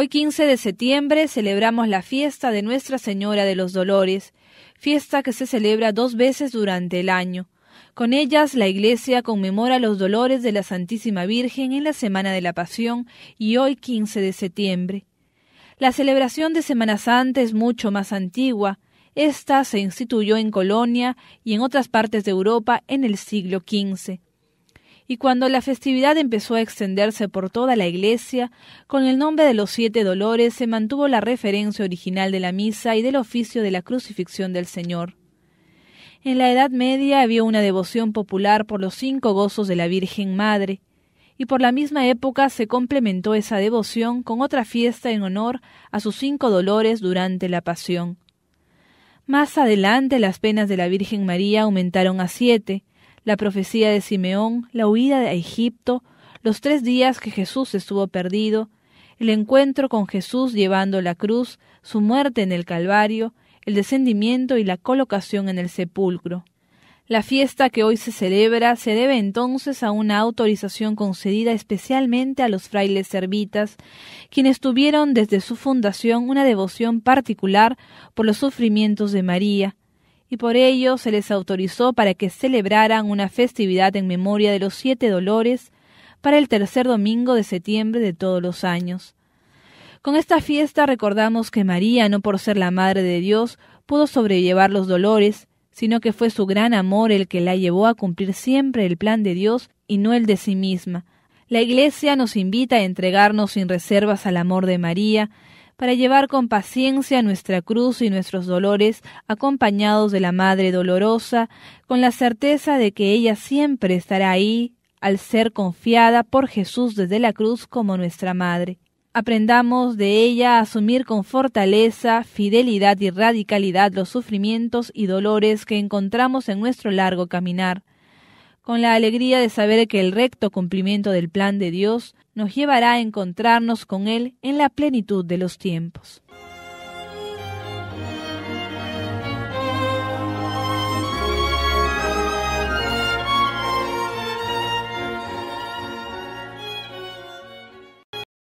Hoy 15 de septiembre celebramos la fiesta de Nuestra Señora de los Dolores, fiesta que se celebra dos veces durante el año. Con ellas la Iglesia conmemora los dolores de la Santísima Virgen en la Semana de la Pasión y hoy 15 de septiembre. La celebración de Semana Santa es mucho más antigua. Esta se instituyó en Colonia y en otras partes de Europa en el siglo XV y cuando la festividad empezó a extenderse por toda la iglesia, con el nombre de los siete dolores se mantuvo la referencia original de la misa y del oficio de la crucifixión del Señor. En la Edad Media había una devoción popular por los cinco gozos de la Virgen Madre, y por la misma época se complementó esa devoción con otra fiesta en honor a sus cinco dolores durante la Pasión. Más adelante las penas de la Virgen María aumentaron a siete, la profecía de Simeón, la huida de Egipto, los tres días que Jesús estuvo perdido, el encuentro con Jesús llevando la cruz, su muerte en el Calvario, el descendimiento y la colocación en el sepulcro. La fiesta que hoy se celebra se debe entonces a una autorización concedida especialmente a los frailes servitas, quienes tuvieron desde su fundación una devoción particular por los sufrimientos de María, y por ello se les autorizó para que celebraran una festividad en memoria de los siete dolores para el tercer domingo de septiembre de todos los años. Con esta fiesta recordamos que María, no por ser la Madre de Dios, pudo sobrellevar los dolores, sino que fue su gran amor el que la llevó a cumplir siempre el plan de Dios y no el de sí misma. La Iglesia nos invita a entregarnos sin reservas al amor de María para llevar con paciencia nuestra cruz y nuestros dolores, acompañados de la Madre Dolorosa, con la certeza de que ella siempre estará ahí, al ser confiada por Jesús desde la cruz como nuestra Madre. Aprendamos de ella a asumir con fortaleza, fidelidad y radicalidad los sufrimientos y dolores que encontramos en nuestro largo caminar con la alegría de saber que el recto cumplimiento del plan de Dios nos llevará a encontrarnos con Él en la plenitud de los tiempos.